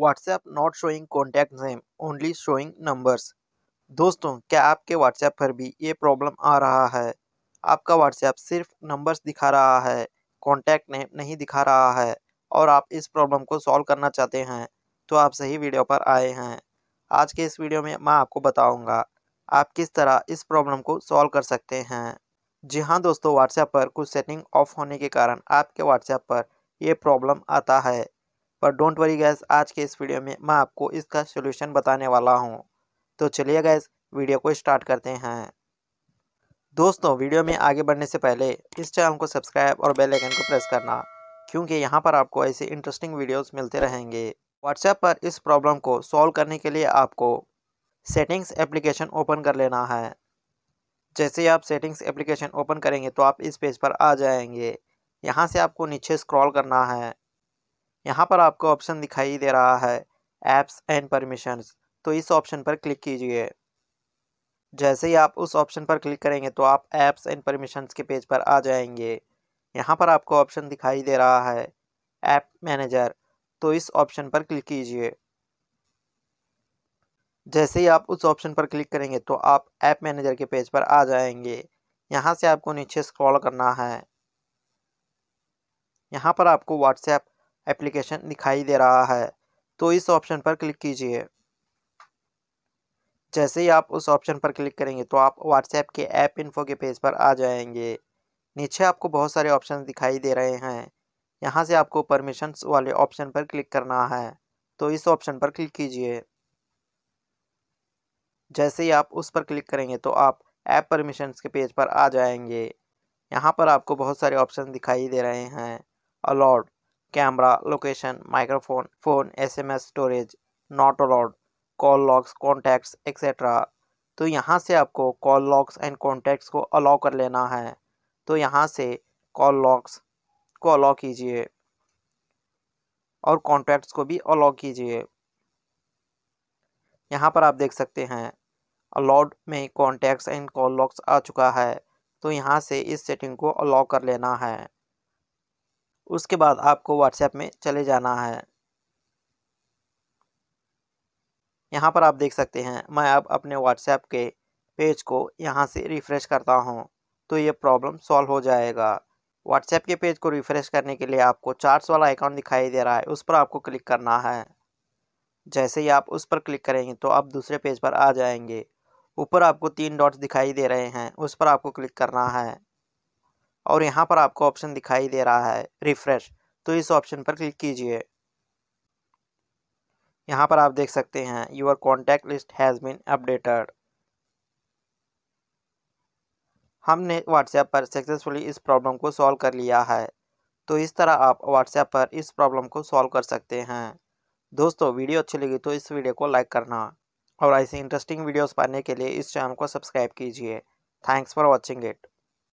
WhatsApp not showing contact name only showing numbers दोस्तों क्या आपके व्हाट्सएप पर भी ये प्रॉब्लम आ रहा है आपका व्हाट्सएप सिर्फ नंबर्स दिखा रहा है कॉन्टैक्ट नेम नहीं दिखा रहा है और आप इस प्रॉब्लम को सॉल्व करना चाहते हैं तो आप सही वीडियो पर आए हैं आज के इस वीडियो में मैं आपको बताऊंगा आप किस तरह इस प्रॉब्लम को सॉल्व कर सकते हैं जी हाँ दोस्तों व्हाट्सएप पर कुछ सेटिंग ऑफ होने के कारण आपके व्हाट्सएप पर यह प्रॉब्लम आता है पर डोंट वरी गैस आज के इस वीडियो में मैं आपको इसका सोल्यूशन बताने वाला हूँ तो चलिए गैस वीडियो को स्टार्ट करते हैं दोस्तों वीडियो में आगे बढ़ने से पहले इस चैनल को सब्सक्राइब और बेल आइकन को प्रेस करना क्योंकि यहाँ पर आपको ऐसे इंटरेस्टिंग वीडियोस मिलते रहेंगे व्हाट्सएप पर इस प्रॉब्लम को सॉल्व करने के लिए आपको सेटिंग्स एप्लीकेशन ओपन कर लेना है जैसे आप सेटिंग्स एप्लीकेशन ओपन करेंगे तो आप इस पेज पर आ जाएंगे यहाँ से आपको नीचे स्क्रॉल करना है यहाँ पर आपको ऑप्शन दिखाई दे रहा है ऐप्स एंड परमिशंस तो इस ऑप्शन पर क्लिक कीजिए जैसे ही आप उस ऑप्शन पर क्लिक करेंगे तो आप ऐप्स एंड परमिशंस के पेज पर आ जाएंगे यहाँ पर आपको ऑप्शन दिखाई दे रहा है ऐप मैनेजर तो इस ऑप्शन पर क्लिक कीजिए जैसे ही आप उस ऑप्शन पर क्लिक करेंगे तो आप ऐप मैनेजर के पेज पर आ जाएंगे यहाँ से आपको नीचे स्क्रॉल करना है यहाँ पर आपको व्हाट्सएप एप्लीकेशन दिखाई दे रहा है तो इस ऑप्शन पर क्लिक कीजिए जैसे ही आप उस ऑप्शन पर क्लिक करेंगे तो आप व्हाट्सएप के ऐप इन्फो के पेज पर आ जाएंगे नीचे आपको बहुत सारे ऑप्शन दिखाई दे रहे हैं यहाँ से आपको परमिशंस वाले ऑप्शन पर क्लिक करना है तो इस ऑप्शन पर क्लिक कीजिए जैसे ही आप उस पर क्लिक करेंगे तो आप ऐप परमिशंस के पेज पर आ जाएंगे यहाँ पर आपको बहुत सारे ऑप्शन दिखाई दे रहे हैं allowed camera location microphone phone SMS storage not allowed call logs contacts etcetera तो यहाँ से आपको कॉल लॉक्स एंड कॉन्टैक्ट्स को अलाउ कर लेना है तो यहाँ से कॉल लॉक्स को अलाउ कीजिए और कॉन्टैक्ट्स को भी अलाउ कीजिए यहाँ पर आप देख सकते हैं अलाउड में कॉन्टैक्ट्स एंड कॉल लॉक्स आ चुका है तो यहाँ से इस सेटिंग को अलाउ कर लेना है उसके बाद आपको व्हाट्सएप में चले जाना है यहाँ पर आप देख सकते हैं मैं अब अपने व्हाट्सएप के पेज को यहाँ से रिफ़्रेश करता हूँ तो ये प्रॉब्लम सॉल्व हो जाएगा व्हाट्सएप के पेज को रिफ़्रेश करने के लिए आपको चार्ट्स वाला अकाउंट दिखाई दे रहा है उस पर आपको क्लिक करना है जैसे ही आप उस पर क्लिक करेंगे तो आप दूसरे पेज पर आ जाएंगे ऊपर आपको तीन डॉट्स दिखाई दे रहे हैं उस पर आपको क्लिक करना है और यहाँ पर आपको ऑप्शन दिखाई दे रहा है रिफ्रेश तो इस ऑप्शन पर क्लिक कीजिए यहाँ पर आप देख सकते हैं your contact list has been updated हमने व्हाट्सएप पर सक्सेसफुली इस प्रॉब्लम को सॉल्व कर लिया है तो इस तरह आप व्हाट्सएप पर इस प्रॉब्लम को सॉल्व कर सकते हैं दोस्तों वीडियो अच्छी लगी तो इस वीडियो को लाइक करना और ऐसे इंटरेस्टिंग वीडियोस पाने के लिए इस चैनल को सब्सक्राइब कीजिए थैंक्स फॉर वॉचिंग इट